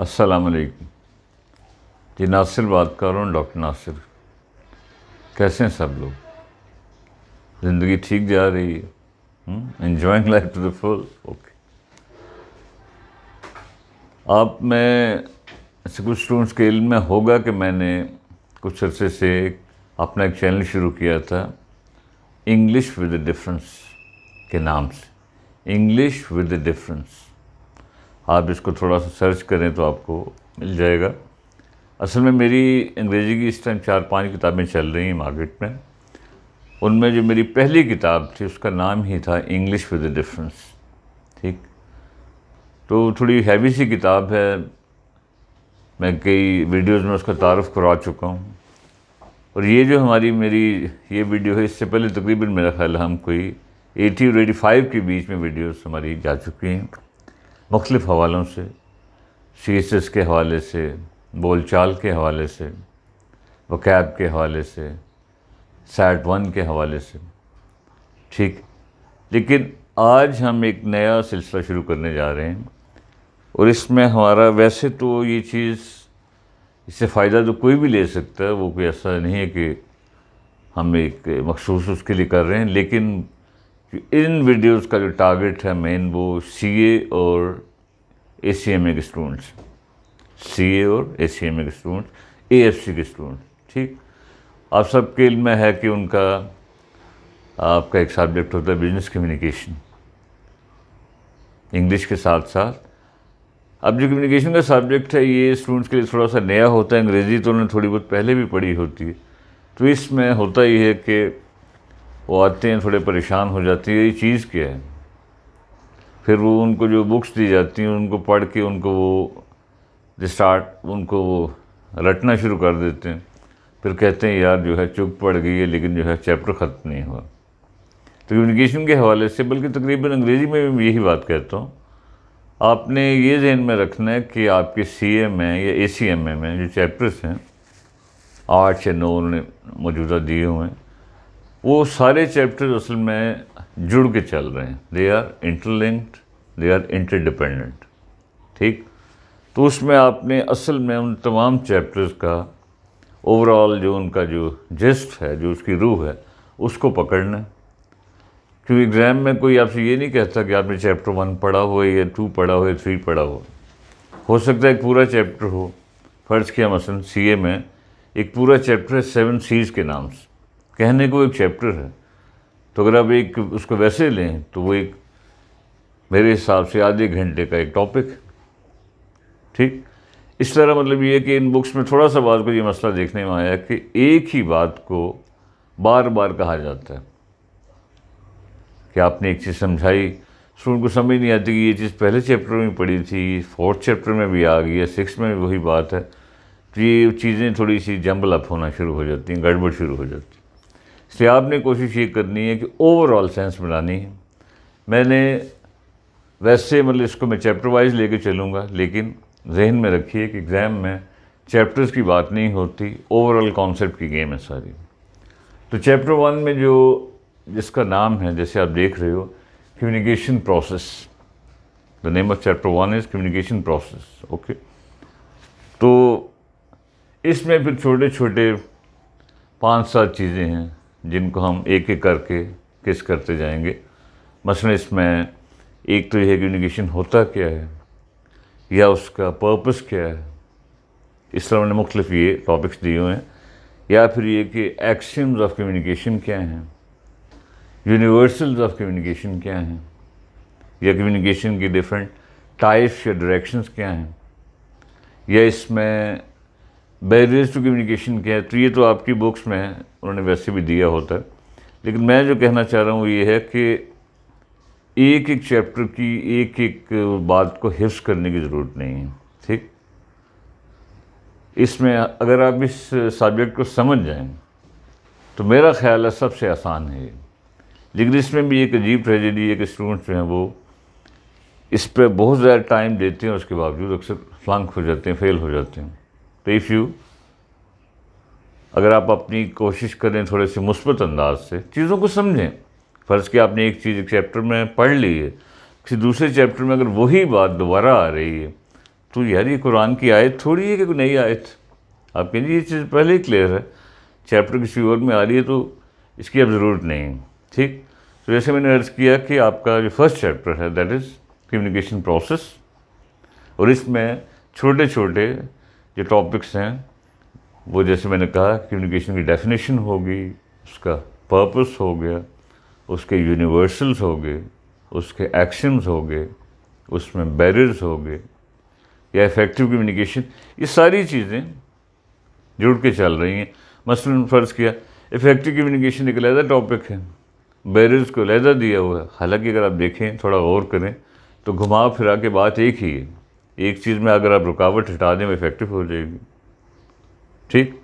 वालेकुम जी नासिर बात कर रहा हूँ डॉक्टर नासिर कैसे हैं सब लोग ज़िंदगी ठीक जा रही है enjoying life to the full okay आप मैं ऐसे कुछ स्टूडेंट्स के इल्म में होगा कि मैंने कुछ अरसे से अपना एक चैनल शुरू किया था इंग्लिश विद अ डिफरेंस के नाम से इंग्लिश विद अ डिफरेंस आप इसको थोड़ा सा सर्च करें तो आपको मिल जाएगा असल में मेरी अंग्रेज़ी की इस टाइम चार पांच किताबें चल रही हैं मार्केट में उनमें जो मेरी पहली किताब थी उसका नाम ही था इंग्लिश विद डिफरेंस ठीक तो थोड़ी हैवी सी किताब है मैं कई वीडियोज़ में उसका तारफ़ करवा चुका हूँ और ये जो हमारी मेरी ये वीडियो है इससे पहले तकरीबन मेरा ख्याल हम कोई एटी और एटी फाइव के बीच में वीडियोस हमारी जा चुकी हैं मुख्तलिफ़ हवालों से सी एस एस के हवाले से बोलचाल के हवाले से वकैब के हवाले से सैट वन के हवाले से ठीक लेकिन आज हम एक नया सिलसिला शुरू करने जा रहे हैं और इसमें हमारा वैसे तो ये चीज़ इससे फ़ायदा तो कोई भी ले सकता है वो कोई ऐसा नहीं है कि हम एक मखसूस उसके लिए कर रहे हैं लेकिन कि इन वीडियोस का जो टारगेट है मेन वो सीए और ए सी एम ए के स्टूडेंट्स सीए और ए सी एम ए के स्टूडेंट्स ए एफ सी के स्टूडेंट्स ठीक आप सबके में है कि उनका आपका एक सब्जेक्ट होता है बिजनेस कम्युनिकेशन इंग्लिश के साथ साथ अब जो कम्युनिकेशन का सब्जेक्ट है ये स्टूडेंट्स के लिए थोड़ा सा नया होता है अंग्रेज़ी तो उन्होंने थोड़ी बहुत पहले भी पढ़ी होती है तो इसमें होता ही है कि वो आते हैं थोड़े परेशान हो जाते हैं ये चीज़ क्या है फिर वो उनको जो बुक्स दी जाती हैं उनको पढ़ के उनको वो स्टार्ट उनको वो रटना शुरू कर देते हैं फिर कहते हैं यार जो है चुप पड़ गई है लेकिन जो है चैप्टर ख़त्म नहीं हुआ तो कम्युनिकेशन के हवाले से बल्कि तकरीबन अंग्रेज़ी में भी यही बात कहता हूँ आपने ये जहन में रखना है कि आपके सी एम ए या ए सी एम ए में जो चैप्टर्स हैं आठ या नौ उन्होंने मौजूदा दिए हुए हैं वो सारे चैप्टर असल में जुड़ के चल रहे हैं they are interlinked they are interdependent ठीक तो उसमें आपने असल में उन तमाम चैप्टर्स का ओवरऑल जो उनका जो जिस्ट है जो उसकी रूह है उसको पकड़ना क्योंकि एग्ज़ाम में कोई आपसे ये नहीं कहता कि आपने चैप्टर वन पढ़ा हो या टू पढ़ा हो या थ्री पढ़ा हो हो सकता है एक पूरा चैप्टर हो फ़र्ज़ किया मसन सी में एक पूरा चैप्टर है सेवन सीज़ के नाम से कहने को एक चैप्टर है तो अगर आप एक उसको वैसे लें तो वो एक मेरे हिसाब से आधे घंटे का एक टॉपिक ठीक इस तरह मतलब ये कि इन बुक्स में थोड़ा सा बात को ये मसला देखने में आया कि एक ही बात को बार बार कहा जाता है कि आपने एक चीज़ समझाई स्टूडेंट को समझ नहीं आती कि ये चीज़ पहले चैप्टर में पढ़ी थी फोर्थ चैप्टर में भी आ गई है सिक्स में भी वही बात है तो ये चीज़ें थोड़ी सी जम्बल अप होना शुरू हो जाती हैं गड़बड़ शुरू हो जाती है इसलिए आपने कोशिश ये करनी है कि ओवरऑल सेंस बनानी है मैंने वैसे मतलब इसको मैं चैप्टर वाइज लेके चलूँगा लेकिन जहन में रखिए कि एग्ज़ाम में चैप्टर्स की बात नहीं होती ओवरऑल कॉन्सेप्ट की गेम है सारी तो चैप्टर वन में जो जिसका नाम है जैसे आप देख रहे हो communication process the name of chapter one is communication process okay तो इसमें फिर छोटे छोटे पांच सात चीज़ें हैं जिनको हम एक एक करके किस करते जाएंगे मसलन इसमें एक तो यह है कि होता क्या है या उसका पर्पस क्या है इस तरह मैंने मुख्तफ ये टॉपिक्स दिए हुए हैं या फिर ये कि एक्शम्स ऑफ कम्युनिकेशन क्या हैं यूनिवर्सल्स ऑफ कम्युनिकेशन क्या हैं या कम्युनिकेशन की डिफरेंट टाइप्स या डायरेक्शंस क्या हैं या इसमें बैरियर्स टू कम्युनिकेशन क्या है तो ये तो आपकी बुक्स में है उन्होंने वैसे भी दिया होता है लेकिन मैं जो कहना चाह रहा हूँ ये है कि एक एक चैप्टर की एक एक बात को हिफ्स करने की ज़रूरत नहीं है ठीक इसमें अगर आप इस सब्जेक्ट को समझ जाएं तो मेरा ख्याल है सबसे आसान है ये लेकिन इसमें भी एक अजीब ट्रेजेडी है कि स्टूडेंट्स जो हैं वो इस पर बहुत ज़्यादा टाइम देते हैं उसके बावजूद अक्सर फ्लंक हो जाते हैं फेल हो जाते हैं तो इफ़ यू अगर आप अपनी कोशिश करें थोड़े से मुस्बत अंदाज से चीज़ों को समझें फ़र्ज़ कि आपने एक चीज़ एक चैप्टर में पढ़ ली है किसी दूसरे चैप्टर में अगर वही बात दोबारा आ रही है तो यार ये कुरान की आयत थोड़ी है कि नई आयत आप कहेंगे ये चीज़ पहले ही क्लियर है चैप्टर किसी और में आ रही है तो इसकी अब ज़रूरत नहीं ठीक तो जैसे मैंने अर्ज़ किया कि आपका जो फर्स्ट चैप्टर है दैट इज़ कम्युनिकेशन प्रोसेस और इसमें छोटे छोटे जो टॉपिक्स हैं वो जैसे मैंने कहा कम्युनिकेशन की डेफिनेशन होगी उसका पर्पस हो गया उसके यूनिवर्सल्स हो गए उसके एक्शंस हो गए उसमें बैरियर्स हो गए या इफेक्टिव कम्युनिकेशन ये सारी चीज़ें जुड़ के चल रही हैं मसलन फ़र्ज़ किया इफेक्टिव कम्युनिकेशन एक लहदा टॉपिक है बैरियर्स को लहदा दिया हुआ है हालांकि अगर आप देखें थोड़ा गौर करें तो घुमा फिरा के बात एक ही है एक चीज़ में अगर आप रुकावट हटा दें इफ़ेक्टिव हो जाएगी ठीक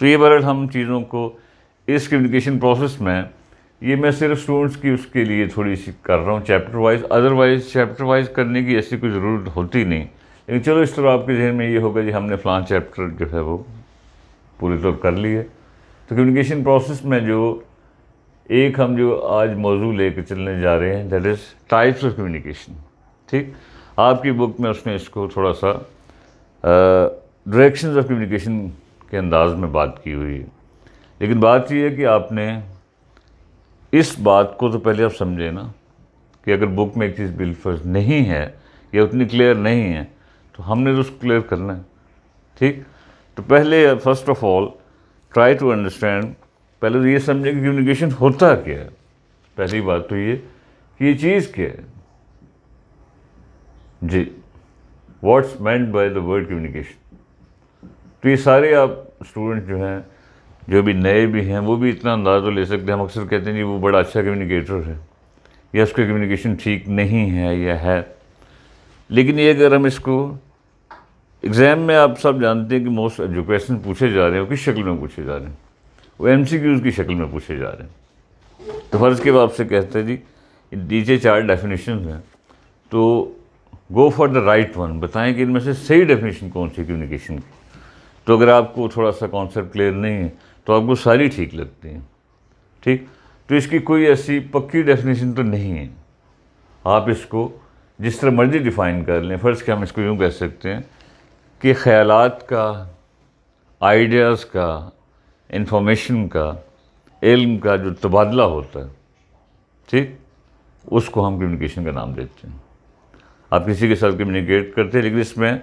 तो ये बहरहाल हम चीज़ों को इस कम्युनिकेशन प्रोसेस में ये मैं सिर्फ स्टूडेंट्स की उसके लिए थोड़ी सी कर रहा हूँ chapter wise otherwise chapter wise करने की ऐसी कोई ज़रूरत होती नहीं लेकिन चलो इस तरह आपके जहन में ये होगा कि हमने फलान चैप्टर जो है वो पूरी तौर तो कर लिए तो कम्युनिकेशन प्रोसेस में जो एक हम जो आज मौजू लेकर चलने जा रहे हैं that is types of communication ठीक आपकी बुक में उसने इसको थोड़ा सा डायरेक्शंस ऑफ कम्युनिकेशन के अंदाज में बात की हुई है लेकिन बात यह है कि आपने इस बात को तो पहले आप समझें ना कि अगर बुक में एक चीज़ बिलफर्ज नहीं है या उतनी क्लियर नहीं है तो हमने तो उसको क्लियर करना है ठीक तो पहले first of all try to understand पहले तो ये समझें कि कम्युनिकेशन होता क्या है पहली बात तो ये कि ये चीज़ क्या है जी what's meant by the word communication तो ये सारे आप स्टूडेंट जो हैं जो भी नए भी हैं वो भी इतना अंदाज़ा तो ले सकते हैं हम अक्सर कहते हैं जी वो बड़ा अच्छा कम्युनिकेटर है या उसका कम्युनिकेशन ठीक नहीं है या है लेकिन ये अगर हम इसको एग्ज़ाम में आप सब जानते हैं कि मोस्ट जो क्वेश्चन पूछे जा रहे हैं वो किस शक्ल में पूछे जा रहे हैं वो एम की शक्ल में पूछे जा रहे हैं तो फ़र्ज़ के बाद आपसे कहते हैं जी नीचे चार डेफिनेशन हैं तो go for the right one बताएं कि इनमें से सही डेफिनेशन कौन सी कम्युनिकेशन की तो अगर आपको थोड़ा सा कॉन्सेप्ट क्लियर नहीं है तो आपको सारी ठीक लगती हैं ठीक तो इसकी कोई ऐसी पक्की डेफिनेशन तो नहीं है आप इसको जिस तरह मर्ज़ी डिफ़ाइन कर लें फ़र्ज़ के हम इसको यूँ कह सकते हैं कि ख्याल का आइडियाज़ का इंफॉर्मेशन का इल्म का जो तबादला होता है ठीक उसको हम कम्युनिकेशन का नाम देते हैं आप किसी के साथ कम्युनिकेट करते हैं लेकिन इसमें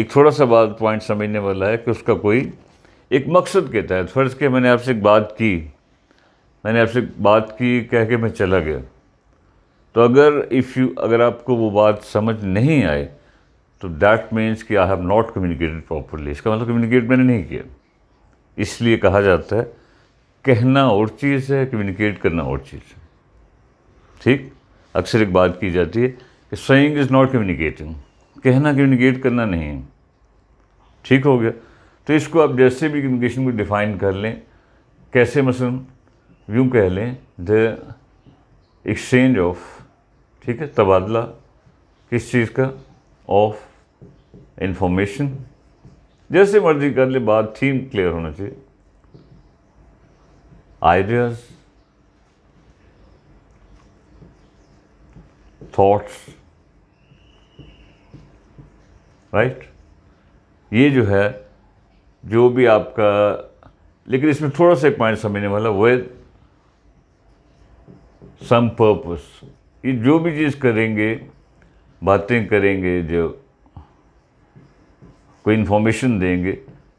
एक थोड़ा सा बात पॉइंट समझने वाला है कि उसका कोई एक मकसद के तहत फ़र्ज़ के मैंने आपसे एक बात की मैंने आपसे बात की कह के मैं चला गया तो अगर इफ़ यू अगर आपको वो बात समझ नहीं आए तो दैट मीन्स कि I have not communicated properly इसका मतलब कम्युनिकेट मैंने नहीं किया इसलिए कहा जाता है कहना और चीज़ है कम्युनिकेट करना और चीज़ है ठीक अक्सर एक बात की जाती है सेइंग इज़ नॉट कम्युनिकेटिंग कहना कम्युनिकेट करना नहीं है ठीक हो गया तो इसको आप जैसे भी कम्युनिकेशन को डिफ़ाइन कर लें कैसे मसलन यूँ कह लें द एक्सचेंज ऑफ ठीक है तबादला किस चीज़ का ऑफ इंफॉर्मेशन जैसे मर्जी कर ले बात थीम क्लियर होना चाहिए आइडियाज़ थॉट्स राइट ये जो है जो भी आपका लेकिन इसमें थोड़ा सा एक पॉइंट समझने वाला विद सम पर्पस ये जो भी चीज़ करेंगे बातें करेंगे जो कोई इन्फॉर्मेशन देंगे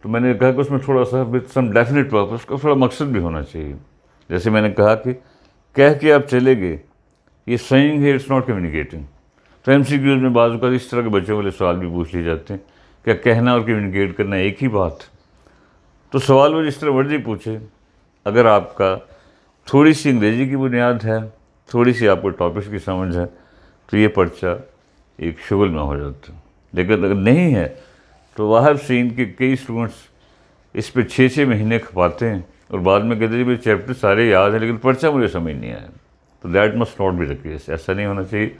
तो मैंने कहा कि उसमें थोड़ा सा विद सम डेफिनेट पर्पस का थोड़ा मकसद भी होना चाहिए जैसे मैंने कहा कि कह के आप चले गए ये सही है इट्स नॉट कम्युनिकेटिंग तो एम में बाद इस तरह के बच्चों वाले सवाल भी पूछ लिए जाते हैं क्या कहना और कम्युनिकेट करना एक ही बात तो सवाल वो जिस तरह वर्जी पूछे अगर आपका थोड़ी सी अंग्रेज़ी की बुनियाद है थोड़ी सी आपको टॉपिक्स की समझ है तो ये पर्चा एक शुगल में हो जाता है लेकिन अगर नहीं है तो वाहब सीन के कई स्टूडेंट्स इस पर छः छः महीने खपाते हैं और बाद में कहते हैं मेरे चैप्टर सारे याद हैं लेकिन पर्चा मुझे समझ नहीं आया तो that must not be the case ऐसा नहीं होना चाहिए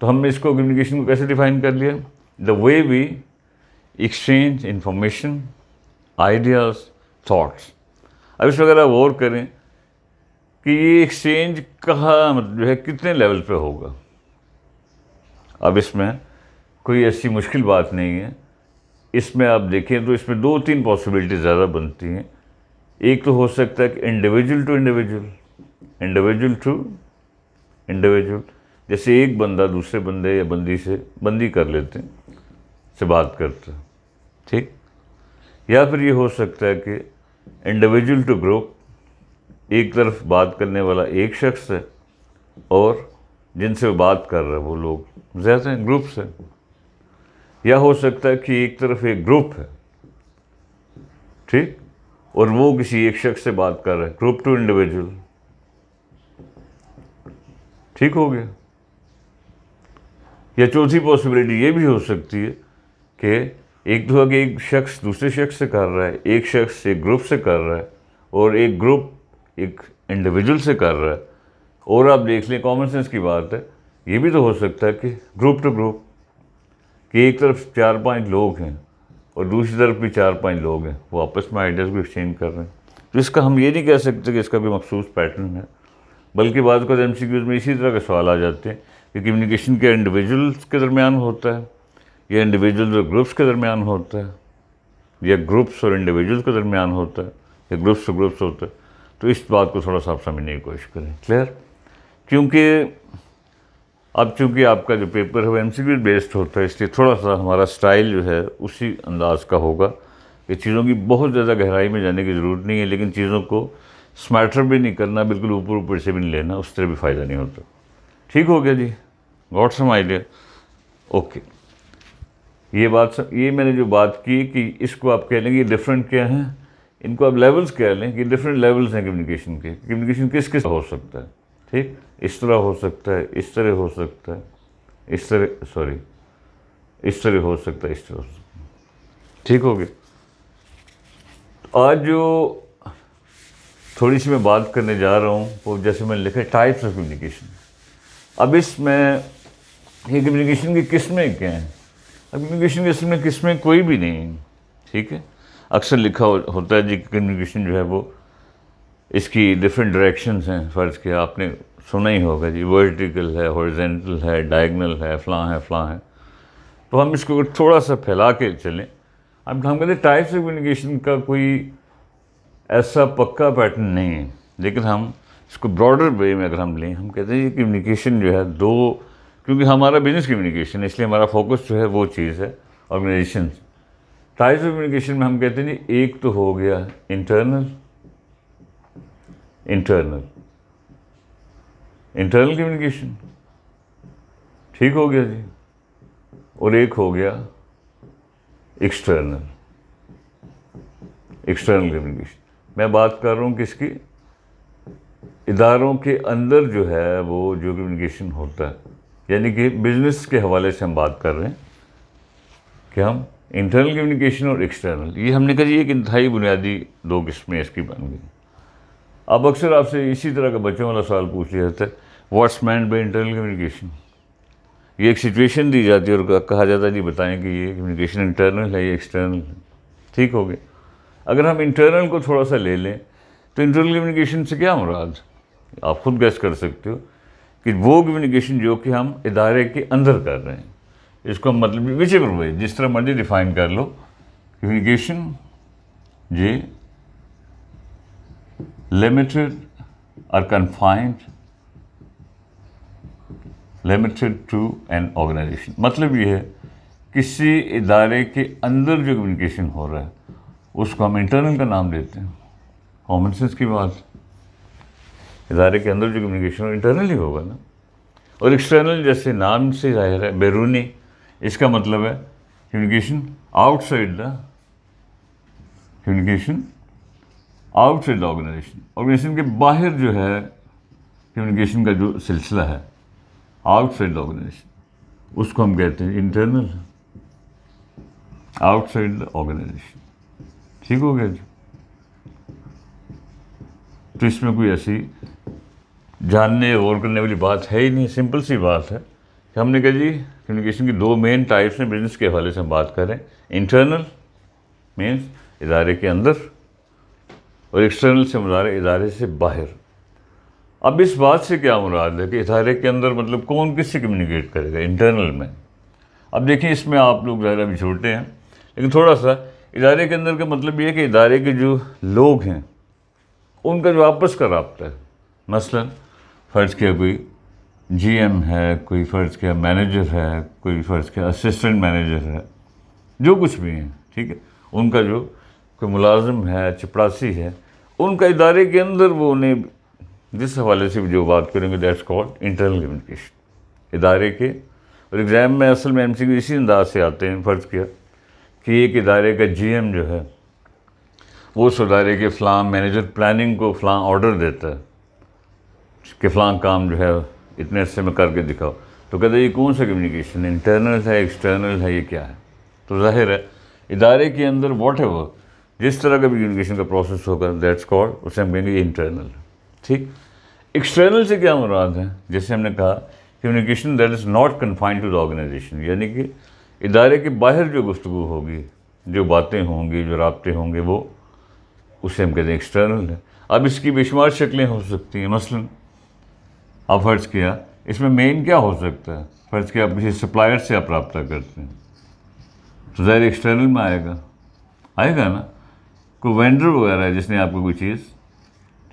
तो हमने इसको कम्युनिकेशन को कैसे डिफाइन कर लिया the way we exchange information ideas thoughts अब इस वगैरह गौर करें कि ये एक्सचेंज कहाँ मतलब जो है कितने लेवल पे होगा अब इसमें कोई ऐसी मुश्किल बात नहीं है इसमें आप देखें तो इसमें दो तीन पॉसिबिलिटी ज़्यादा बनती हैं एक तो हो सकता है कि individual to individual individual to individual जैसे एक बंदा दूसरे बंदे या बंदी से बंदी कर लेते हैं से बात करते हैं ठीक या फिर ये हो सकता है कि इंडिविजुअल टू ग्रुप एक तरफ बात करने वाला एक शख्स है और जिनसे वो बात कर रहे हैं वो लोग ज़्यादा हैं ग्रुप्स हैं या हो सकता है कि एक तरफ एक ग्रुप है ठीक और वो किसी एक शख्स से बात कर रहे हैं ग्रुप टू इंडिविजुअल ठीक हो गया या चौथी पॉसिबिलिटी ये भी हो सकती है कि एक तो अगर एक शख्स दूसरे शख्स से कर रहा है एक शख्स एक ग्रुप से कर रहा है और एक ग्रुप एक इंडिविजुअल से कर रहा है और आप देख लें कॉमन सेंस की बात है ये भी तो हो सकता है कि ग्रुप टू ग्रुप कि एक तरफ चार पांच लोग हैं और दूसरी तरफ भी चार पांच लोग हैं वो आपस में आइडियाज़ को एक्सचेंज कर रहे हैं तो इसका हम ये नहीं कह सकते कि इसका कोई मखसूस पैटर्न है बल्कि बाद एम सी में इसी तरह के सवाल आ जाते हैं ये कम्युनिकेशन के इंडिविजुअल्स के दरमियान होता है या इंडिविजुअल्स और ग्रुप्स के दरमियान होता है या ग्रुप्स और इंडिविजुअल्स के दरमियान होता है या ग्रुप्स और ग्रुप्स होता है तो इस बात को थोड़ा सा आप समझने की कोशिश करें क्लियर क्योंकि अब चूँकि आपका जो पेपर है वो एम बेस्ड होता है इसलिए थोड़ा सा हमारा स्टाइल जो है उसी अंदाज का होगा कि चीज़ों की बहुत ज़्यादा गहराई में जाने की ज़रूरत नहीं है लेकिन चीज़ों को स्मार्टर भी नहीं करना बिल्कुल ऊपर ऊपर से भी नहीं लेना उस तरह भी फ़ायदा नहीं होता ठीक हो गया जी गॉड आइडिया ओके ये बात सब ये मैंने जो बात की कि इसको आप कह लेंगे डिफरेंट क्या हैं इनको आप लेवल्स कह लें कि डिफरेंट लेवल्स हैं कम्युनिकेशन के कम्युनिकेशन किस किस हो सकता है ठीक इस तरह हो सकता है इस तरह हो सकता है इस तरह सॉरी इस तरह हो सकता है इस तरह हो सकता ठीक हो गया तो आज जो थोड़ी सी मैं बात करने जा रहा हूँ वो जैसे मैंने लिखा टाइप्स ऑफ कम्युनिकेशन अब इसमें ये कम्युनिकेशन की किस्में क्या हैं अब कम्युनिकेशन की किस्में किस्में कोई भी नहीं ठीक है अक्सर लिखा हो, होता है जी कम्युनिकेशन जो है वो इसकी डिफरेंट डायरेक्शंस हैं फ़र्ज़ के आपने सुना ही होगा जी वर्टिकल है हॉरिजेंटल है डायगनल है फ्लां है फ्लां है तो हम इसको थोड़ा सा फैला के चलें अब हम कहते टाइप्स ऑफ कम्युनिकेशन का कोई ऐसा पक्का पैटर्न नहीं है लेकिन हम इसको ब्रॉडर वे में अगर हम लें हम कहते हैं ये कम्युनिकेशन जो है दो क्योंकि हमारा बिजनेस कम्युनिकेशन है इसलिए हमारा फोकस जो है वो चीज़ है ऑर्गेनाइजेशन टाइप्स ऑफ कम्युनिकेशन में हम कहते हैं जी एक तो हो गया इंटरनल इंटरनल इंटरनल कम्युनिकेशन ठीक हो गया जी और एक हो गया एक्सटर्नल एक्सटर्नल कम्युनिकेशन मैं बात कर रहा हूँ किसकी इदारों के अंदर जो है वो जो कम्युनिकेशन होता है यानी कि बिजनेस के हवाले से हम बात कर रहे हैं कि हम इंटरनल कम्युनिकेशन और एक्सटर्नल ये हमने कहा एक इंतहाई बुनियादी दो किस्में इसकी बन गई अब अक्सर आपसे इसी तरह का बच्चों वाला सवाल पूछ लिया जाता है what's meant by internal communication ये एक सिचुएशन दी जाती है और कहा जाता है जी बताएं कि ये कम्युनिकेशन इंटरनल है ये एक्सटर्नल है ठीक हो गया अगर हम इंटरनल को थोड़ा सा ले लें तो इंटरनल कम्युनिकेशन से क्या मुराद आप खुद गैस कर सकते हो कि वो कम्युनिकेशन जो कि हम इदारे के अंदर कर रहे हैं इसको हम मतलब विच एवर वे जिस तरह मर्जी डिफाइन कर लो कम्युनिकेशन जे limited or confined limited to an organisation मतलब ये है किसी इदारे के अंदर जो कम्युनिकेशन हो रहा है उसको हम इंटरनल का नाम देते हैं कॉमन सेंस की बात इदारे के अंदर जो कम्युनिकेशन इंटरनली होगा ना और एक्सटर्नल जैसे नाम से जाहिर है बैरूनी इसका मतलब है communication outside the communication outside the organisation organisation के बाहर जो है कम्युनिकेशन का जो सिलसिला है आउटसाइड द ऑर्गेनाइजेशन उसको हम कहते हैं इंटरनल आउटसाइड द ऑर्गेनाइजेशन ठीक हो गया जी तो इसमें कोई ऐसी जानने और करने वाली बात है ही नहीं सिंपल सी बात है कि हमने कहा जी कम्युनिकेशन की दो मेन टाइप्स हैं बिजनेस के हवाले से हम बात करें इंटरनल मीन्स इदारे के अंदर और एक्सटर्नल से मुदारे इदारे से बाहर अब इस बात से क्या मुराद है कि इदारे के अंदर मतलब कौन किससे कम्युनिकेट करेगा इंटरनल में अब देखिए इसमें आप लोग ज़ाहिर अभी छोटे हैं लेकिन थोड़ा सा इदारे के अंदर का मतलब ये है कि इदारे के जो लोग हैं उनका जो आपस का रबता है मसलन फ़र्ज़ के अभी जी है कोई फ़र्ज़ के मैनेजर है कोई फ़र्ज़ के असिस्टेंट मैनेजर है जो कुछ भी हैं ठीक है उनका जो कोई मुलाजम है चपरासी है उनका इदारे के अंदर वो उन्हें जिस हवाले से भी जो बात करेंगे दैट्स कॉल्ड इंटरनल कम्युनिकेशन इदारे के और एग्ज़ाम में असल में एम इसी अंदाज से आते हैं फ़र्ज़ किया कि एक इदारे का एम जो है वो उस अदारे के फ़लाँ मैनेजर प्लानिंग को फ़लाँ ऑर्डर देता है कि फलां काम जो है इतने हिस्से में करके दिखाओ तो कहते ये कौन सा कम्युनिकेशन इंटरनल है एक्सटर्नल है ये क्या है तो जाहिर है इदारे के अंदर वॉट एवर जिस तरह का भी कम्युनिकेशन का प्रोसेस होगा दैट्स कॉल्ड उसे हम कहेंगे इंटरनल ठीक एक्सटर्नल से क्या मुराद है जैसे हमने कहा communication that is not confined to the organisation यानी कि इदारे के बाहर जो गुफ्तु होगी जो बातें होंगी जो रबते होंगे वो उसे हम कहते हैं एक्सटर्नल है अब इसकी बेशुमार शक्लें हो सकती हैं मसलन आप फ़र्ज़ किया इसमें मेन क्या हो सकता है फ़र्ज़ किया आप किसी सप्लायर से आप रबता करते हैं तो ज़ाहिर एक्सटर्नल में आएगा आएगा ना कोई वेंडर वगैरह है जिसने आपको कोई चीज़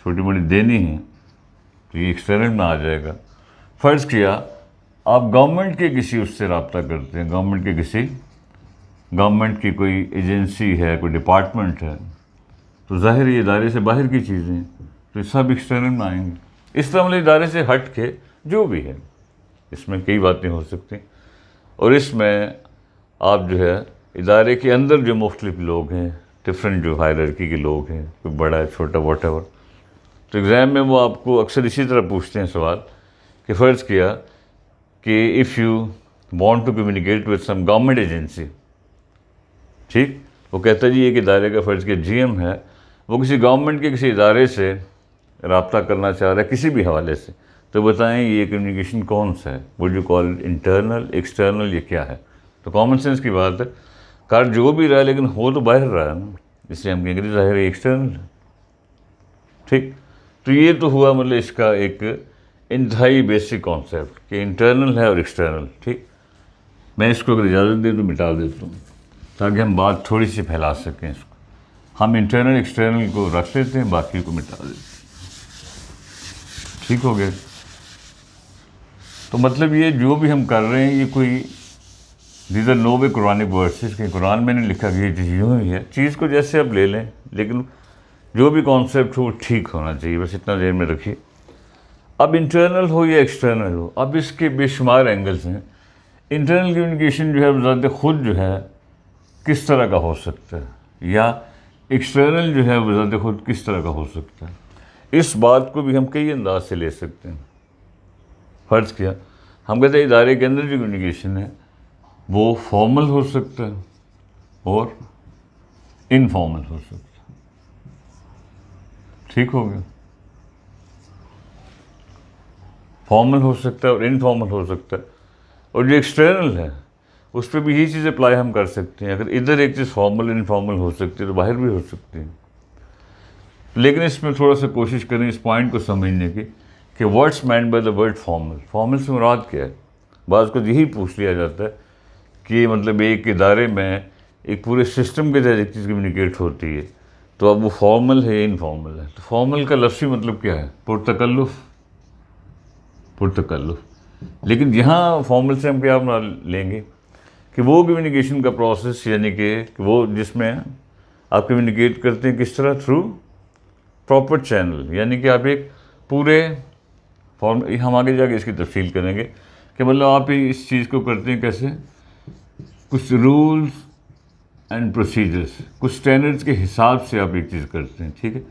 छोटी मोटी देनी है तो ये एक्सटर्नल में आ जाएगा फ़र्ज़ किया आप गवर्नमेंट के किसी उससे रबता करते हैं गवर्नमेंट के किसी गवर्नमेंट की कोई एजेंसी है कोई डिपार्टमेंट है तो ज़ाहिर ये इदारे से बाहर की चीज़ें तो सब एक्सटर्नल में आएंगी इस अमल इदारे से हट के जो भी है इसमें कई बातें हो सकती और इसमें आप जो है इदारे के अंदर जो मुख्तलिफ लोग हैं डिफरेंट जो लड़की के लोग हैं कोई बड़ा है छोटा एवर तो एग्ज़ाम में वो आपको अक्सर इसी तरह पूछते हैं सवाल कि फ़र्ज़ किया कि if you want to communicate with some government agency ठीक वो कहता जी एक इदारे का फ़र्ज़ के जीएम है वो किसी गवर्नमेंट के किसी इदारे से रबता करना चाह रहा है किसी भी हवाले से तो बताएं ये कम्युनिकेशन कौन सा है would you call internal external ये क्या है तो कॉमन सेंस की बात है कार जो भी रहा है लेकिन हो तो बाहर रहा है ना इसलिए हम कहेंगे जाहिर है एक्सटर्नल ठीक तो ये तो हुआ मतलब इसका एक इंतहाई बेसिक कॉन्सेप्ट कि इंटरनल है और एक्सटर्नल ठीक मैं इसको अगर इजाज़त दे तो मिटा देता हूँ ताकि हम बात थोड़ी सी फैला सकें इसको हम इंटरनल एक्सटर्नल को रख लेते हैं बाकी को मिटा देते हैं ठीक हो गए तो मतलब ये जो भी हम कर रहे हैं ये कोई these are no way Quranic verses के कुरान में नहीं लिखा कि ये चीज़ यूँ ही है चीज़ को जैसे आप ले लें लेकिन जो भी कॉन्सेप्ट हो वो ठीक होना चाहिए बस इतना देर में रखिए अब इंटरनल हो या एक्सटर्नल हो अब इसके बेशुमार एंगल्स हैं इंटरनल कम्युनिकेशन जो है वजात ख़ुद जो है किस तरह का हो सकता है या एक्सटर्नल जो है वजात ख़ुद किस तरह का हो सकता है इस बात को भी हम कई अंदाज से ले सकते हैं फ़र्ज किया हम कहते हैं इदारे के अंदर जो कम्युनिकेशन है वो फॉर्मल हो सकता है और इनफॉर्मल हो सकता है ठीक हो गया फॉर्मल हो सकता है और इनफॉर्मल हो सकता है और जो एक्सटर्नल है उस पर भी यही चीज़ अप्लाई हम कर सकते हैं अगर इधर एक चीज़ फॉर्मल इनफॉर्मल हो सकती है तो बाहर भी हो सकती है लेकिन इसमें थोड़ा सा कोशिश करें इस पॉइंट को समझने की कि what's meant by the word formal formal से मुराद क्या है बाज़ को यही पूछ लिया जाता है कि मतलब एक इदारे में एक पूरे सिस्टम के तहत एक चीज़ कम्युनिकेट होती है तो अब वो फॉर्मल है इनफॉर्मल है तो फॉर्मल का लफ्सी मतलब क्या है पुरतकल्लुफ़ पुरतकल्लुफ़ लेकिन यहाँ फॉर्मल से हम क्या अपना लेंगे कि वो कम्युनिकेशन का प्रोसेस यानी कि वो जिसमें आप कम्युनिकेट करते हैं किस तरह थ्रू प्रॉपर चैनल यानी कि आप एक पूरे फॉर्म हम आगे जाके इसकी तफसील करेंगे कि मतलब आप इस चीज़ को करते हैं कैसे कुछ रूल्स एंड प्रोसीजर्स कुछ स्टैंडर्ड्स के हिसाब से आप एक चीज़ करते हैं ठीक है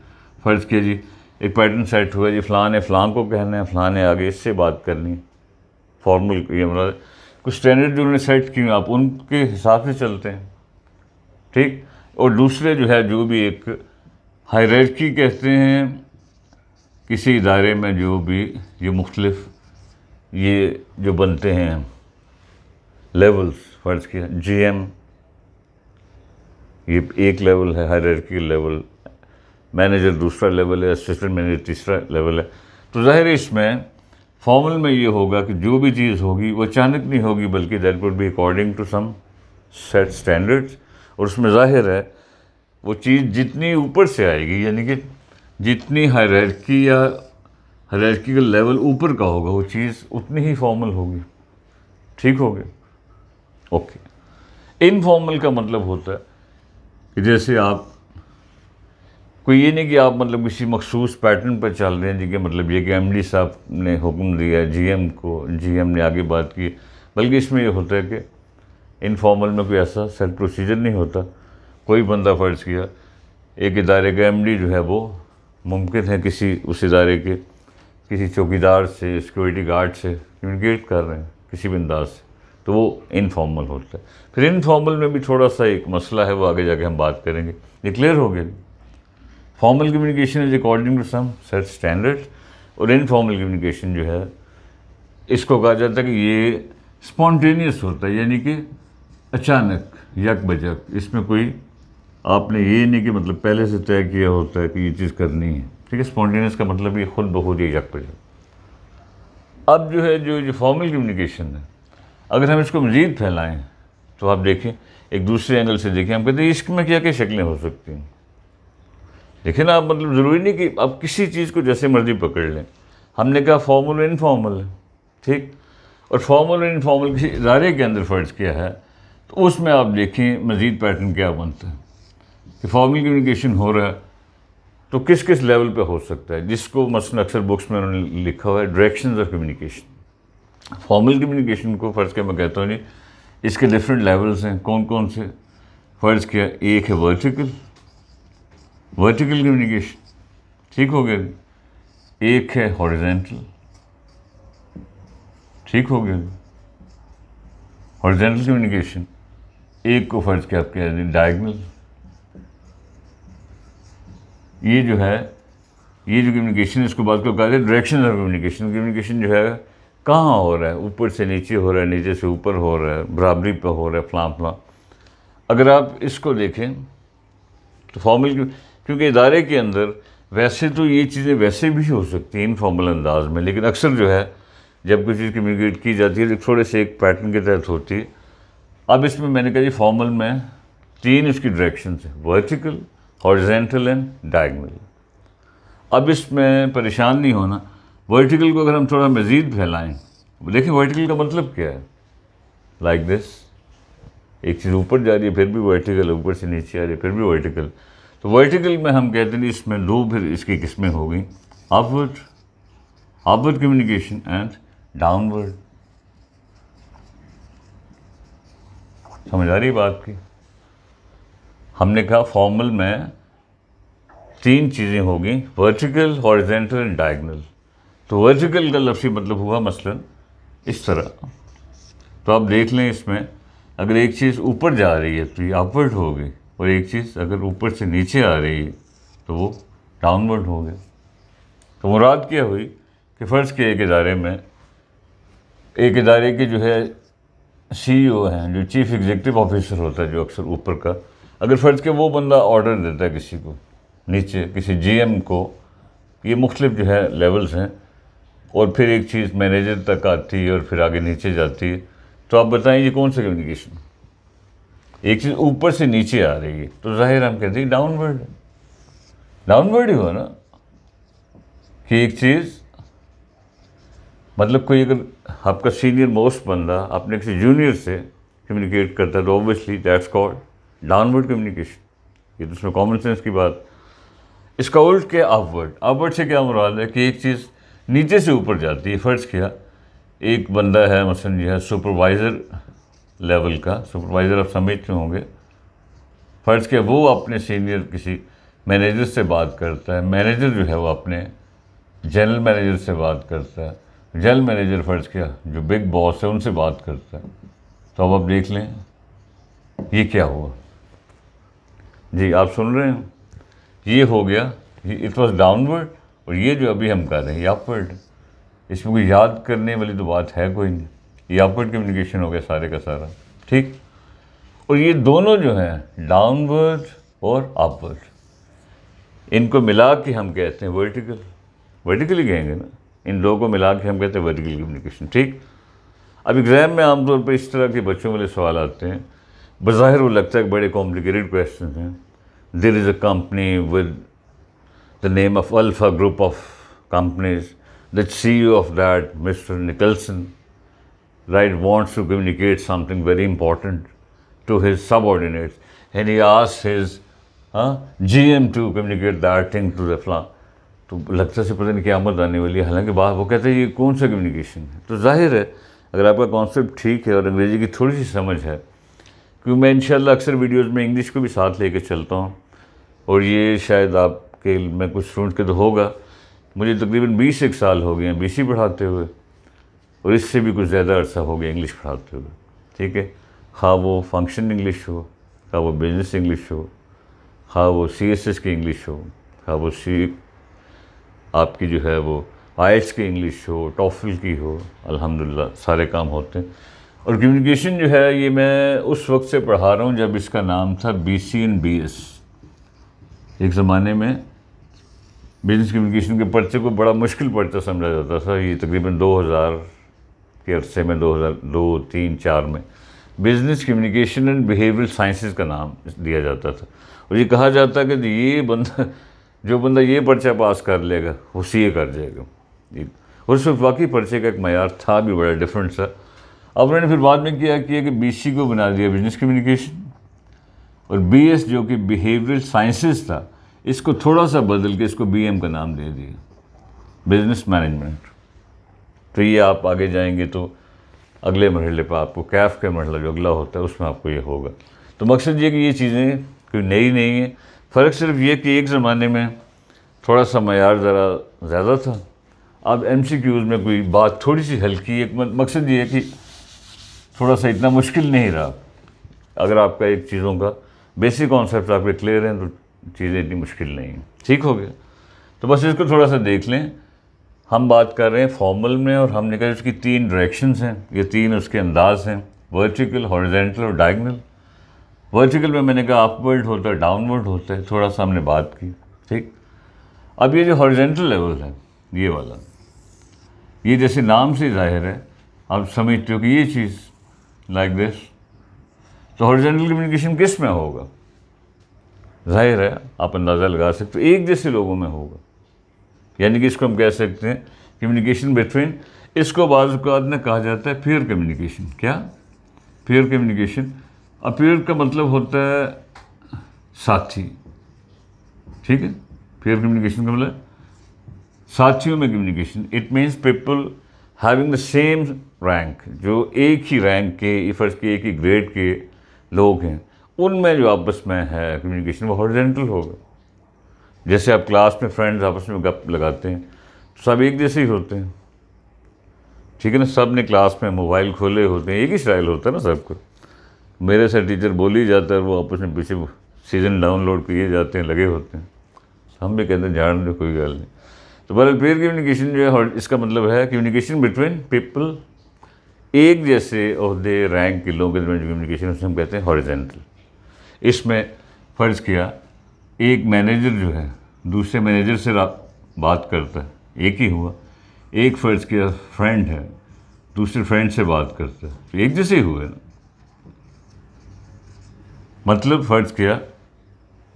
फ़र्ज़ किया जी एक पैटर्न सेट हुआ जी फ़लाँ ने फ़लाँ को कहना है फ़लाँ ने आगे इससे बात करनी फॉर्मल ये मतलब कुछ स्टैंडर्ड जो उन्होंने सेट किए आप उनके हिसाब से चलते हैं ठीक और दूसरे जो है जो भी एक हायरकी कहते हैं किसी इदारे में जो भी ये मुख्तलफ ये जो बनते हैं लेवल्स फ़र्ज़ किया जी एम ये एक लेवल है हायरकी लेवल मैनेजर दूसरा लेवल है असिस्टेंट मैनेजर तीसरा लेवल है तो ज़ाहिर इसमें फॉर्मल में ये होगा कि जो भी चीज़ होगी वो अचानक नहीं होगी बल्कि that would be according to some set standards और उसमें ज़ाहिर है वो चीज़ जितनी ऊपर से आएगी यानी कि जितनी हरकी या हरकी का लेवल ऊपर का होगा वो चीज़ उतनी ही फॉर्मल होगी ठीक हो गया ओके इनफॉर्मल का मतलब होता है कि जैसे आप कोई ये नहीं कि आप मतलब किसी मखसूस पैटर्न पर चल रहे हैं जिनके मतलब ये कि एम साहब ने हुक्म दिया है जी को जी ने आगे बात की बल्कि इसमें ये होता है कि इनफॉर्मल में कोई ऐसा सेट प्रोसीजर नहीं होता कोई बंदा फ़र्ज़ किया एक इदारे का एम जो है वो मुमकिन है किसी उस इदारे के किसी चौकीदार से सिक्योरिटी गार्ड से कम्युनिकेट कर रहे हैं किसी भी अंदाज से तो वो इनफॉर्मल होता है फिर इनफॉर्मल में भी थोड़ा सा एक मसला है वो आगे जाके हम बात करेंगे ये क्लियर हो गया formal communication is according to some set standard और इनफॉर्मल कम्युनिकेशन जो है इसको कहा जाता है कि ये स्पॉन्टेनियस होता है यानी कि अचानक यक बजक इसमें कोई आपने ये नहीं कि मतलब पहले से तय किया होता है कि ये चीज़ करनी है ठीक है स्पॉन्टेनियस का मतलब ये खुद बखुद ये यक पर अब जो है जो जो फॉर्मल कम्युनिकेशन है अगर हम इसको मज़ीद फैलाएँ तो आप देखें एक दूसरे एंगल से देखें हम कहते हैं इश्क में क्या क्या शक्लें हो सकती हैं देखिए ना आप मतलब ज़रूरी नहीं कि आप किसी चीज़ को जैसे मर्जी पकड़ लें हमने कहा फॉर्मल और इनफॉर्मल है ठीक और फॉर्मल और इनफॉर्मल किसी इदारे के अंदर फ़र्ज किया है तो उसमें आप देखें मज़ीद पैटर्न क्या बनता है कि फॉर्मल कम्युनिकेशन हो रहा है तो किस किस लेवल पे हो सकता है जिसको मसलन अक्सर बुक्स में उन्होंने लिखा हुआ है directions of communication formal communication को फ़र्ज़ किया मैं कहता हूँ जी इसके डिफरेंट लेवल्स हैं कौन कौन से फ़र्ज़ किया एक है वर्टिकल वर्टिकल कम्युनिकेशन ठीक हो गया एक है हॉरिजेंटल ठीक हो गया हॉरिजेंटल कम्युनिकेशन एक को फ़र्ज़ किया आपके डायगनल ये जो है ये जो कम्युनिकेशन है इसको बात को कहते हैं ऑफ कम्युनिकेशन कम्युनिकेशन जो है कहाँ हो रहा है ऊपर से नीचे हो रहा है नीचे से ऊपर हो रहा है बराबरी पर हो रहा है फलां फलां अगर आप इसको देखें तो फॉर्मल क्योंकि इदारे के अंदर वैसे तो ये चीज़ें वैसे भी हो सकती हैं इनफॉर्मल अंदाज में लेकिन अक्सर जो है जब कोई चीज़ कम्युनिकेट की जाती है तो थोड़े से एक पैटर्न के तहत होती है अब इसमें मैंने कहा जी फॉर्मल में तीन इसकी डायरेक्शन है वर्टिकल हॉरिजेंटल एंड डायगनल अब इसमें परेशान नहीं होना वर्टिकल को अगर हम थोड़ा मज़ीद फैलाएँ देखिए वर्टिकल का मतलब क्या है लाइक like दिस एक चीज़ ऊपर जा रही है फिर भी वर्टिकल ऊपर से नीचे आ रही है फिर भी वर्टिकल तो वर्टिकल में हम कहते हैं इसमें दो फिर इसकी किस्में हो गई upward upward communication and downward समझ आ रही है बात की हमने कहा फॉर्मल में तीन चीज़ें होगी वर्टिकल हॉरिजेंटल एंड डायगनल तो वर्टिकल का लफ्सी मतलब हुआ मसलन इस तरह तो आप देख लें इसमें अगर एक चीज़ ऊपर जा रही है तो ये अपवर्ड होगी और एक चीज़ अगर ऊपर से नीचे आ रही है तो वो डाउनवर्ड हो गया तो मुराद क्या हुई कि फ़र्ज़ के एक इदारे में एक इदारे के जो है सी ओ e हैं जो चीफ़ एग्जीक्यूटिव ऑफिसर होता है जो अक्सर ऊपर का अगर फ़र्ज़ के वो बंदा ऑर्डर देता है किसी को नीचे किसी जीएम को ये मुख्तलिफ जो है लेवल्स हैं और फिर एक चीज़ मैनेजर तक आती है और फिर आगे नीचे जाती है तो आप बताएं ये कौन सा कम्युनिकेशन एक चीज़ ऊपर से नीचे आ रही है तो जाहिर हम कहते हैं डाउनवर्ड डाउनवर्ड ही हो ना कि एक चीज़ मतलब कोई अगर आपका सीनियर मोस्ट बंदा आपने किसी जूनियर से कम्युनिकेट करता है तो obviously that's called downward communication ये तो उसमें कॉमन सेंस की बात इसका उल्ट के अपवर्ड अपवर्ड से क्या मुराद है कि एक चीज़ नीचे से ऊपर जाती है फ़र्ज़ किया एक बंदा है मसलन जो है सुपरवाइज़र लेवल का सुपरवाइज़र आप समझते होंगे फ़र्ज़ किया वो अपने सीनियर किसी मैनेजर से बात करता है मैनेजर जो है वो अपने जनरल मैनेजर से बात करता है जनरल मैनेजर फ़र्ज़ किया जो बिग बॉस है उनसे बात करता है तो अब आप देख लें ये क्या हुआ जी आप सुन रहे हो ये हो गया इट वॉज डाउनवर्ड और ये जो अभी हम कर रहे हैं ये अपवर्ड इसमें कोई याद करने वाली तो बात है कोई नहीं ये अपवर्ड कम्युनिकेशन हो गया सारे का सारा ठीक और ये दोनों जो हैं डाउनवर्ड और अपवर्ड इनको मिला के हम कहते हैं वर्टिकल वर्टिकली कहेंगे ना इन दो को मिला के हम कहते हैं वर्टिकल कम्युनिकेशन ठीक अब एग्ज़ाम में आमतौर पर इस तरह के बच्चों वाले सवाल आते हैं बज़ाहिर वो लगता है बड़े कॉम्प्लिकेटेड क्वेश्चन हैं there is a company with the name of Alpha group of companies the C of that mister Nicholson right wants to communicate something very important to his सब and he आस his uh, G M to communicate that thing to दफला तो लगता से पता नहीं क्या आमद आने वाली है हालांकि बात वो कहते हैं ये कौन सा कम्युनिकेशन है तो जाहिर है अगर आपका कॉन्सेप्ट ठीक है और अंग्रेज़ी की थोड़ी सी समझ है क्योंकि मैं इन अक्सर वीडियोज़ में इंग्लिश को भी साथ लेके चलता हूँ और ये शायद आपके मैं कुछ स्टूडेंट के तो होगा मुझे तकरीबन बीस एक साल हो गए हैं बी पढ़ाते हुए और इससे भी कुछ ज़्यादा अर्सा हो गया इंग्लिश पढ़ाते हुए ठीक है खा हाँ, वो फंक्शन इंग्लिश हो खा हाँ, वो बिज़नेस इंग्लिश हो खा हाँ, वो सी एस एस की इंग्लिश हो खा वो सी आपकी जो है वो आई एस की इंग्लिश हो टॉफल की हो अल्हम्दुलिल्लाह सारे काम होते हैं और कम्युनिकेशन जो है ये मैं उस वक्त से पढ़ा रहा हूँ जब इसका नाम था B C N B S एक ज़माने में बिजनेस कम्युनिकेशन के पर्चे को बड़ा मुश्किल पर्चा समझा जाता था ये तकरीबन 2000 के अरसे में 2002 तीन चार में business communication and behaviour sciences का नाम दिया जाता था और ये कहा जाता कि ये बंदा जो बंदा ये पर्चा पास कर लेगा वो सी ए कर जाएगा और उस वक्त वाकई पर्चे का एक मैार था भी बड़ा डिफरेंट सा अब उन्होंने फिर बाद में क्या किया कि बी को बना दिया बिजनेस कम्युनिकेशन और बी जो कि बिहेवियरल साइंसेस था इसको थोड़ा सा बदल के इसको बी का नाम दे दिया बिजनेस मैनेजमेंट तो ये आप आगे जाएंगे तो अगले मरहले पर आपको कैफ के मरहला जो अगला होता है उसमें आपको ये होगा तो मकसद ये कि ये चीज़ें कोई नई नहीं है फ़र्क सिर्फ ये कि एक ज़माने में थोड़ा सा मैार ज़रा ज़्यादा था अब एम में कोई बात थोड़ी सी हल्की है मकसद ये है कि थोड़ा सा इतना मुश्किल नहीं रहा अगर आपका एक चीज़ों का बेसिक कॉन्सेप्ट आपके क्लियर हैं तो चीज़ें इतनी मुश्किल नहीं ठीक हो गया तो बस इसको थोड़ा सा देख लें हम बात कर रहे हैं फॉर्मल में और हमने कहा इसकी तीन डायरेक्शंस हैं ये तीन उसके अंदाज हैं वर्टिकल हॉरिजेंटल और डायगनल वर्टिकल में मैंने कहा अपवर्ड होता है डाउनवर्ड होता है थोड़ा सा हमने बात की ठीक अब ये जो हॉरिजेंटल लेवल है ये वाला ये जैसे नाम से जाहिर है आप समझते हो कि ये चीज़ लाइक दिस तो हॉरिजेंटल कम्युनिकेशन किस में होगा जाहिर है आप अंदाज़ा लगा सकते हो एक जैसे लोगों में होगा यानी कि इसको हम कह सकते हैं कम्युनिकेशन बिटवीन इसको बाज़ात में कहा जाता है प्योर कम्युनिकेशन क्या प्योर कम्युनिकेशन अब प्योर का मतलब होता है साथी ठीक है प्योर कम्युनिकेशन का मतलब साथियों में communication it means people having the same rank जो एक ही रैंक के फर्ज के एक ही ग्रेड के लोग हैं उनमें जो आपस में है कम्युनिकेशन वो हॉरिजेंटल होगा जैसे आप क्लास में फ्रेंड्स आपस में गप लगाते हैं तो सब एक जैसे ही होते हैं ठीक है ना सब ने क्लास में मोबाइल खोले होते हैं एक ही स्टाइल होता है ना सबको मेरे से टीचर बोल ही जाता है वो आपस में पीछे सीजन डाउनलोड किए जाते हैं लगे होते हैं हम भी कहते हैं झाड़ कोई गल नहीं तो बल पेयर कम्युनिकेशन जो है इसका मतलब है कम्युनिकेशन बिटवीन पीपल एक जैसे अहदे रैंक के लोग कम्युनिकेशन उसे हम कहते हैं हॉरिजेंटल इसमें फ़र्ज़ किया एक मैनेजर जो है दूसरे मैनेजर से बात करता है एक ही हुआ एक फ़र्ज़ किया फ्रेंड है दूसरे फ्रेंड से बात करता है तो एक जैसे ही हुए ना मतलब फ़र्ज़ किया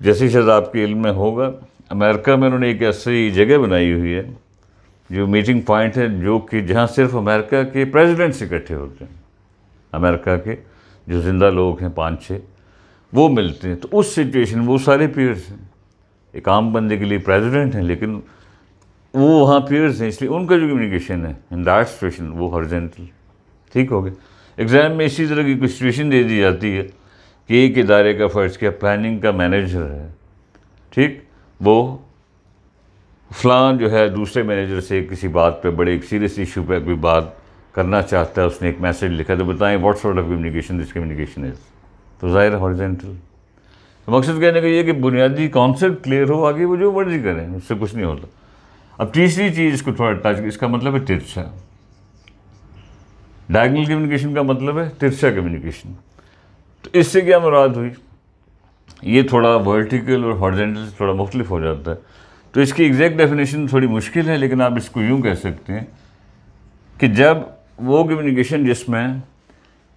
जैसे शायद आपके इल्म में होगा अमेरिका में उन्होंने एक ऐसी जगह बनाई हुई है जो मीटिंग पॉइंट है जो कि जहाँ सिर्फ अमेरिका के प्रेसिडेंट्स इकट्ठे होते हैं अमेरिका के जो ज़िंदा लोग हैं पाँच छः वो मिलते हैं तो उस सिचुएशन में वो सारे पीयर्स हैं एक आम बंदे के लिए प्रेसिडेंट हैं लेकिन वो वहाँ पीयर्स हैं इसलिए उनका जो कम्युनिकेशन है इन दैट सिचुएशन वो हॉरिजेंटल ठीक हो गया एग्ज़ाम में इसी तरह की कुछ सिचुएशन दे दी जाती है कि एक इदारे का फ़र्ज़ क्या प्लानिंग का मैनेजर है ठीक वो फलान जो है दूसरे मैनेजर से किसी बात पे बड़े एक सीरियस इशू पे कोई बात करना चाहता है उसने एक मैसेज लिखा तो बताएं what sort of communication this communication is तो ज़ाहिर हॉरिजेंटल तो मकसद कहने का ये कि बुनियादी कॉन्सेप्ट क्लियर हो आगे वो जो मर्जी करें उससे कुछ नहीं होता अब तीसरी चीज़ इसको थोड़ा टच इसका मतलब है तिरछा डायगनल कम्युनिकेशन का मतलब है तिरछा कम्युनिकेशन तो इससे क्या मुराद हुई ये थोड़ा वर्टिकल और हॉर्जेंटल से थोड़ा मुख्तलिफ हो जाता है तो इसकी एग्जैक्ट डेफिनेशन थोड़ी मुश्किल है लेकिन आप इसको यूँ कह सकते हैं कि जब वो कम्युनिकेशन जिसमें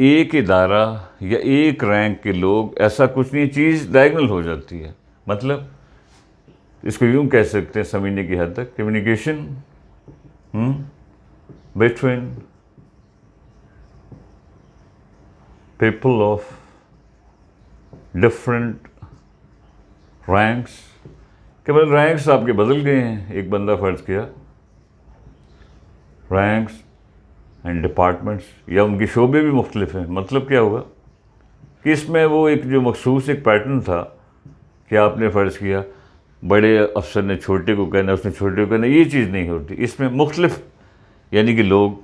एक इदारा या एक रैंक के लोग ऐसा कुछ नहीं चीज़ डायगनल हो जाती है मतलब इसको यूँ कह सकते हैं समझने की हद तक communication between people of different ranks केवल रैंक्स आपके बदल गए हैं एक बंदा फ़र्ज़ किया रैंक्स एंड डिपार्टमेंट्स या उनके शोबे भी मुख्तलिफ हैं मतलब क्या हुआ कि इसमें वो एक जो मखसूस एक पैटर्न था कि आपने फ़र्ज़ किया बड़े अफसर ने छोटे को कहना उसने छोटे को कहना ये चीज़ नहीं होती इसमें मुख्तलिफ यानी कि लोग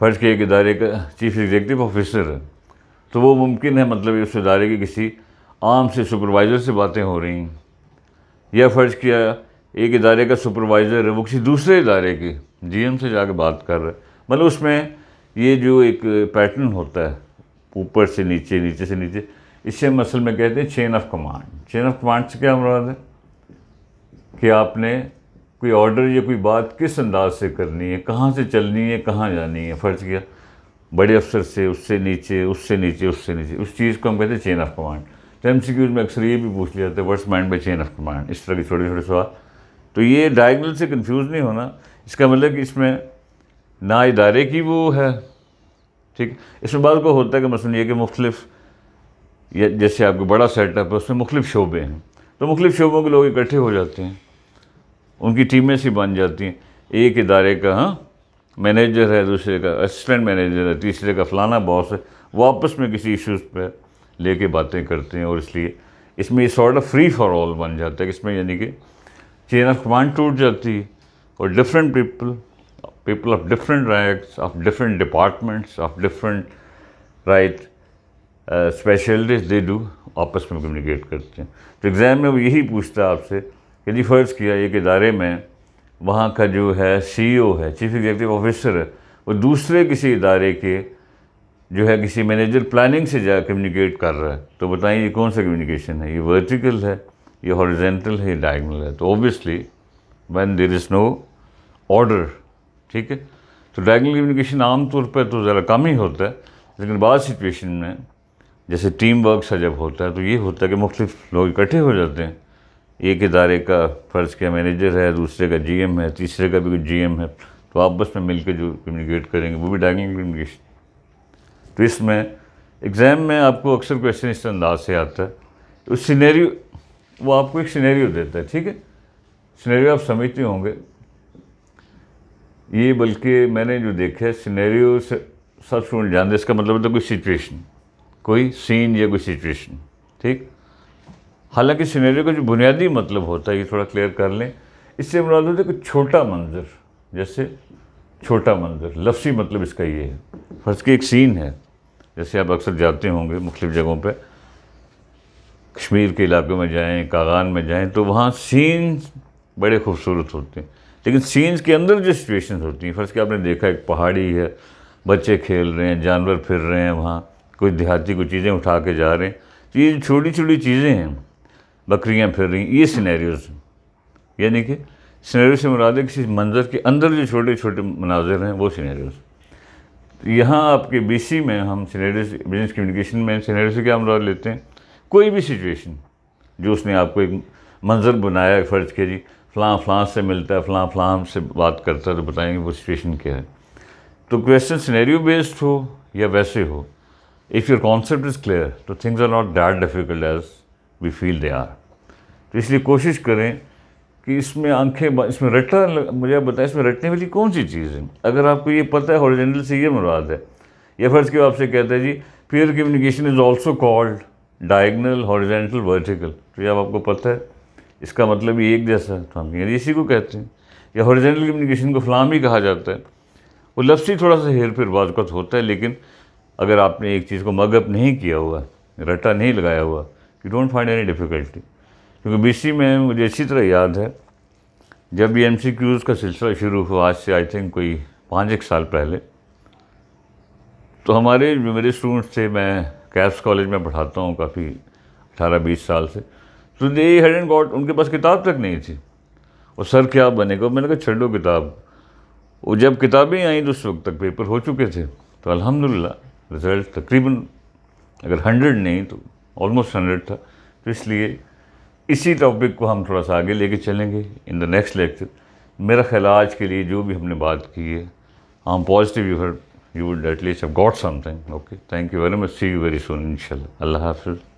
फ़र्ज़ के एक इदारे का चीफ एग्जीक्यूटिव ऑफिसर है तो वो मुमकिन है मतलब उस इदारे के किसी आम से सुपरवाइज़र से बातें हो रही हैं या फ़र्ज़ किया एक इदारे का सुपरवाइज़र है वो किसी दूसरे इदारे की एम से जाके बात कर रहा है मतलब उसमें ये जो एक पैटर्न होता है ऊपर से नीचे नीचे से नीचे इससे हम असल में कहते हैं chain of command chain of command से क्या मुराद है कि आपने कोई ऑर्डर या कोई बात किस अंदाज से करनी है कहाँ से चलनी है कहाँ जानी है फ़र्ज़ किया बड़े अफसर से उससे नीचे उससे नीचे उससे नीचे उस चीज़ को हम कहते हैं चेन ऑफ कमांड तो एम में अक्सर ये भी पूछ लिया जाता है what's meant by chain of command इस तरह के छोटे छोटे सवाल तो ये डायगनल से कन्फ्यूज़ नहीं होना इसका मतलब कि इसमें ना इदारे की वो है ठीक इसमें बाद को होता है कि मसलन ये कि मुख्तलिफ जैसे आपको बड़ा सेटअप है उसमें मुख्तु शोबे हैं तो मुख्तु शोबों के लोग इकट्ठे हो जाते हैं उनकी टीमें सी बन जाती हैं एक इदारे का हाँ मैनेजर है दूसरे का असिस्टेंट मैनेजर है तीसरे का फलाना बॉस है वो आपस में किसी इश्यूज़ पर लेके बातें करते हैं और इसलिए इसमें sort of free for all बन जाता है इसमें यानी कि चेन ऑफ कमांड टूट जाती है और different people people of different rights of different departments of different right specialities they do आपस में कम्युनिकेट करते हैं तो एग्ज़ाम में वो यही पूछता है आपसे कि जी फ़र्ज़ किया एक इदारे में वहाँ का जो है ओ e है चीफ एग्जीक्यूटिव ऑफिसर है वो दूसरे किसी इदारे के जो है किसी मैनेजर प्लानिंग से जा कम्युनिकेट कर रहा है तो बताएं ये कौन सा कम्युनिकेशन है ये वर्टिकल है ये हॉरिजेंटल है ये डायगनल है तो obviously one there is no order ठीक है तो डायगनल कम्युनिकेशन आमतौर पर तो ज़रा कम ही होता है लेकिन बाद सिचुएशन में जैसे टीम वर्क सा जब होता है तो ये होता है कि मुख्तफ लोग इकट्ठे हो जाते हैं एक इदारे का फ़र्ज का मैनेजर है दूसरे का जी है तीसरे का भी कोई है तो आपस में मिलकर जो कम्युनिकेट करेंगे वो भी डायगनल कम्युनिकेशन तो इसमें एग्ज़ाम में आपको अक्सर क्वेश्चन इस अंदाज से आता है उस सिनेरियो वो आपको एक सिनेरियो देता है ठीक है सिनेरियो आप समझते होंगे ये बल्कि मैंने जो देखा है सिनेरियो से सब स्टूडेंट जानते हैं इसका मतलब तो कोई सिचुएशन कोई सीन या कोई सिचुएशन ठीक हालांकि सिनेरियो का जो बुनियादी मतलब होता है ये थोड़ा क्लियर कर लें इससे मुराद होता है कोई छोटा मंजर जैसे छोटा मंजर लफ्सी मतलब इसका ये है फर्ज के एक सीन है जैसे आप अक्सर जाते होंगे मुख्तु जगहों पर कश्मीर के इलाकों में जाएँ कागान में जाएँ तो वहाँ सीन्स बड़े खूबसूरत होते हैं लेकिन सीन्स के अंदर जो सिचुएशन होती हैं फर्स्ट कि आपने देखा एक पहाड़ी है बच्चे खेल रहे हैं जानवर फिर रहे हैं वहाँ कुछ देहाती कुछ चीज़ें उठा के जा रहे हैं तो ये छोटी छोटी चीज़ें हैं बकरियाँ फिर रही हैं ये सिनेरियोज यानी कि सिनेरियो से मुरादे किसी मंजर के अंदर जो छोटे छोटे मनाजिर हैं वो सिनेरियोज़ यहाँ आपके बीसी में हम सिनेरियो बिजनेस कम्युनिकेशन में सिनेरियो से क्या हम रॉल लेते हैं कोई भी सिचुएशन जो उसने आपको एक मंजर बनाया फ़र्ज के जी फ़लाँ फलां से मिलता है फलां फलां से बात करता है तो बताएंगे वो सिचुएशन क्या है तो क्वेश्चन सिनेरियो बेस्ड हो या वैसे हो if your concept is clear तो things are not that difficult as we feel they are तो इसलिए कोशिश करें कि इसमें आंखें इसमें रटना मुझे बताएं इसमें रटने वाली कौन सी चीज़ है अगर आपको ये पता है हॉरिजेंटल से ये मुराद है या फर्ज के आपसे कहते हैं जी fear communication is also called diagonal horizontal vertical तो ये आपको पता है इसका मतलब ये एक जैसा है तो हम कहेंगे इसी को कहते हैं या हॉरिजेंटल कम्युनिकेशन को फलाम ही कहा जाता है वो लफ्स ही थोड़ा सा हेर फिर बाजकत होता है लेकिन अगर आपने एक चीज़ को मगअप नहीं किया हुआ रटा नहीं लगाया हुआ you don't find any difficulty क्योंकि बीसी में मुझे अच्छी तरह याद है जब ये एम का सिलसिला शुरू हुआ आज से आई थिंक कोई पाँच एक साल पहले तो हमारे जो मेरे स्टूडेंट्स थे मैं कैप्स कॉलेज में पढ़ाता हूँ काफ़ी अठारह बीस साल से तो दे हेड एंड गॉड उनके पास किताब तक नहीं थी और सर क्या बनेगा मैंने कहा छो किताब वो जब किताबें आई तो उस वक्त तक पेपर हो चुके थे तो अल्हम्दुलिल्लाह रिज़ल्ट तकरीबन अगर हंड्रेड नहीं तो ऑलमोस्ट हंड्रेड था तो इसलिए इसी टॉपिक को हम थोड़ा सा आगे लेके चलेंगे इन द नेक्स्ट लेक्चर मेरा ख्याल आज के लिए जो भी हमने बात की है am positive you her you would at least have got something okay thank you very much see you very soon इनशाला अल्लाह हाफिज़